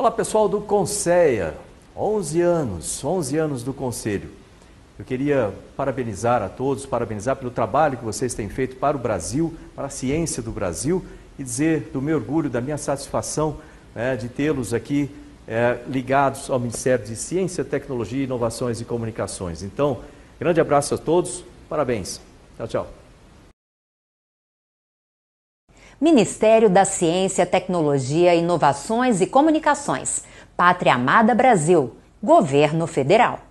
Olá pessoal do Conceia, 11 anos, 11 anos do Conselho. Eu queria parabenizar a todos, parabenizar pelo trabalho que vocês têm feito para o Brasil, para a ciência do Brasil e dizer do meu orgulho, da minha satisfação né, de tê-los aqui é, ligados ao Ministério de Ciência, Tecnologia, Inovações e Comunicações. Então, grande abraço a todos, parabéns. Tchau, tchau. Ministério da Ciência, Tecnologia, Inovações e Comunicações, Pátria Amada Brasil, Governo Federal.